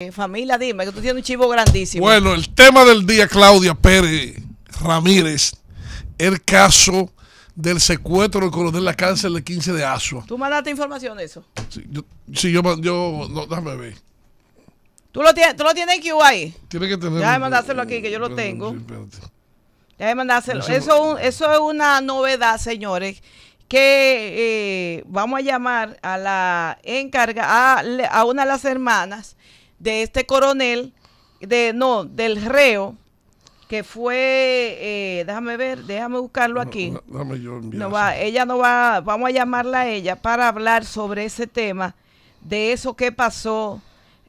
Eh, familia, dime que tú tienes un chivo grandísimo. Bueno, el tema del día, Claudia Pérez Ramírez, el caso del secuestro del coronel La Cárcel de 15 de Asua. ¿Tú mandaste información de eso? Sí, yo, sí, yo, déjame ver. ¿Tú lo, tienes, ¿Tú lo tienes en Q ahí? Tiene que tener. mandárselo aquí, que yo lo tengo. Ya de mandárselo. Eso, eso, es una novedad, señores que eh, vamos a llamar a la encarga a una de las hermanas de este coronel, de no, del reo, que fue, eh, déjame ver, déjame buscarlo aquí. ella no va, vamos a llamarla a ella para hablar sobre ese tema, de eso que pasó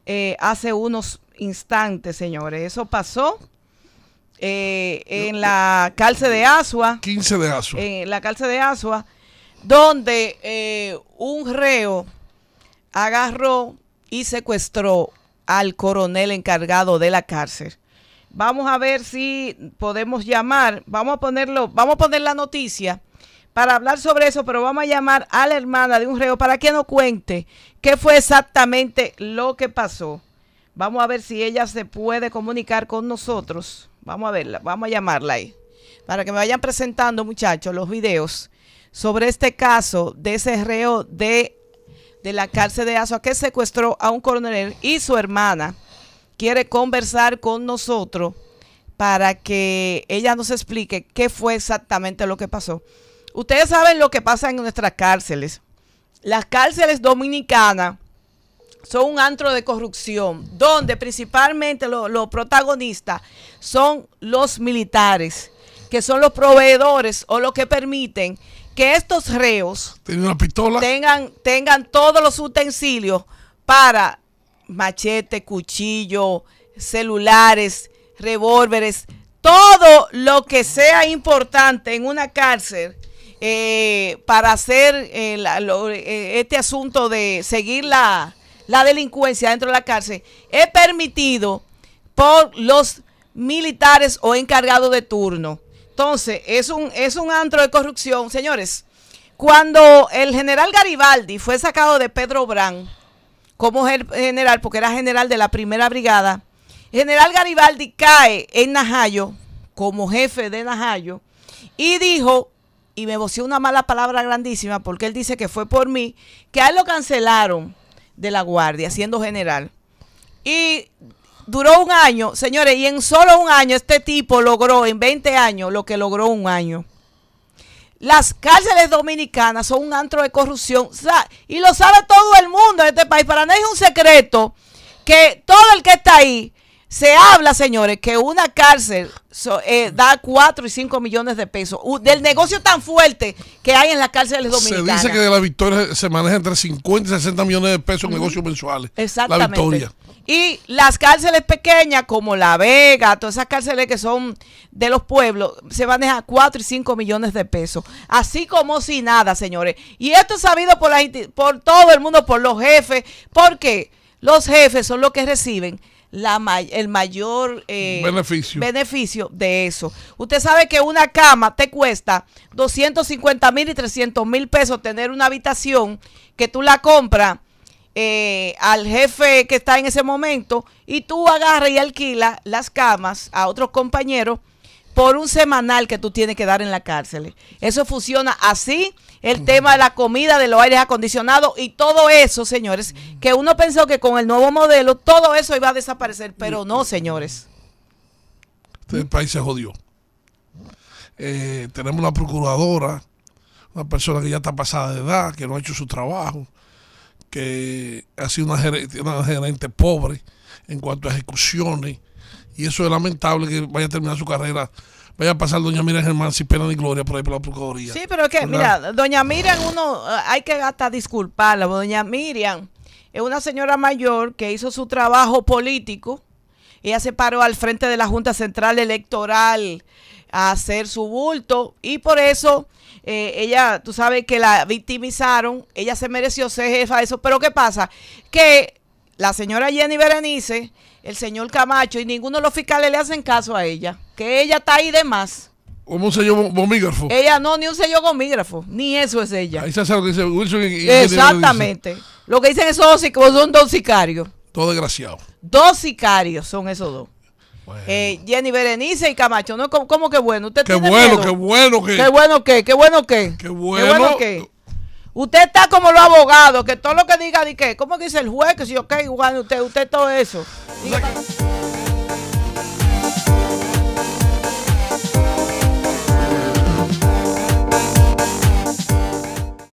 eh, hace unos instantes, señores. Eso pasó eh, en la cárcel de Asua. 15 de Asua. En la cárcel de Asua, donde un reo agarró y secuestró al coronel encargado de la cárcel. Vamos a ver si podemos llamar, vamos a ponerlo, vamos a poner la noticia para hablar sobre eso, pero vamos a llamar a la hermana de un reo para que nos cuente qué fue exactamente lo que pasó. Vamos a ver si ella se puede comunicar con nosotros. Vamos a verla, vamos a llamarla ahí. Para que me vayan presentando, muchachos, los videos sobre este caso de ese reo de de la cárcel de Azua que secuestró a un coronel y su hermana quiere conversar con nosotros para que ella nos explique qué fue exactamente lo que pasó. Ustedes saben lo que pasa en nuestras cárceles. Las cárceles dominicanas son un antro de corrupción, donde principalmente los protagonistas son los militares, que son los proveedores o los que permiten que estos reos Tengan, tengan todos los utensilios para machete, cuchillo, celulares, revólveres, todo lo que sea importante en una cárcel eh, para hacer eh, eh, este asunto de seguir la, la delincuencia dentro de la cárcel es permitido por los militares o encargados de turno. Entonces, es un, es un antro de corrupción. Señores, cuando el general Garibaldi fue sacado de Pedro Brán como general, porque era general de la primera brigada, general Garibaldi cae en Najayo como jefe de Najayo y dijo, y me voció una mala palabra grandísima, porque él dice que fue por mí, que a él lo cancelaron de la guardia siendo general. Y duró un año, señores, y en solo un año este tipo logró, en 20 años, lo que logró un año. Las cárceles dominicanas son un antro de corrupción. Y lo sabe todo el mundo en este país. Para nadie es un secreto que todo el que está ahí se habla, señores, que una cárcel eh, da 4 y 5 millones de pesos. del negocio tan fuerte que hay en las cárceles dominicanas. Se dice que de la victoria se maneja entre 50 y 60 millones de pesos en negocios mensuales. Exactamente. La victoria. Y las cárceles pequeñas, como La Vega, todas esas cárceles que son de los pueblos, se van a dejar 4 y 5 millones de pesos. Así como si nada, señores. Y esto es sabido por, por todo el mundo, por los jefes, porque los jefes son los que reciben la el mayor eh, beneficio. beneficio. de eso. Usted sabe que una cama te cuesta 250 mil y 300 mil pesos tener una habitación que tú la compras eh, al jefe que está en ese momento y tú agarras y alquila las camas a otros compañeros por un semanal que tú tienes que dar en la cárcel. Eso funciona así, el tema de la comida, de los aires acondicionados y todo eso, señores, que uno pensó que con el nuevo modelo todo eso iba a desaparecer, pero no, señores. el este país se jodió. Eh, tenemos una procuradora, una persona que ya está pasada de edad, que no ha hecho su trabajo que ha sido una gerente, pobre en cuanto a ejecuciones, y eso es lamentable que vaya a terminar su carrera vaya a pasar Doña Miriam Germán sin pena ni gloria por ahí por la Procuraduría. Sí, pero es que, mira, Doña Miriam, uno eh, hay que hasta disculparla. Doña Miriam es una señora mayor que hizo su trabajo político. Ella se paró al frente de la Junta Central Electoral a hacer su bulto y por eso eh, ella, tú sabes que la victimizaron, ella se mereció ser jefa de eso, pero ¿qué pasa? Que la señora Jenny Berenice, el señor Camacho y ninguno de los fiscales le hacen caso a ella, que ella está ahí de más. Como un sello gomígrafo. Ella no, ni un sello gomígrafo, ni eso es ella. Ahí se lo que dice Wilson. Exactamente. Lo que dicen esos dos son dos sicarios. todo desgraciado Dos sicarios son esos dos. Eh, Jenny Berenice y Camacho, ¿no? ¿Cómo, que bueno? ¿Usted qué bueno, qué bueno Qué bueno que, qué bueno que. Qué bueno, qué que. Usted está como los abogados, que todo lo que diga, ¿de qué? ¿Cómo que dice el juez? Que si yo, ok, usted, usted todo eso.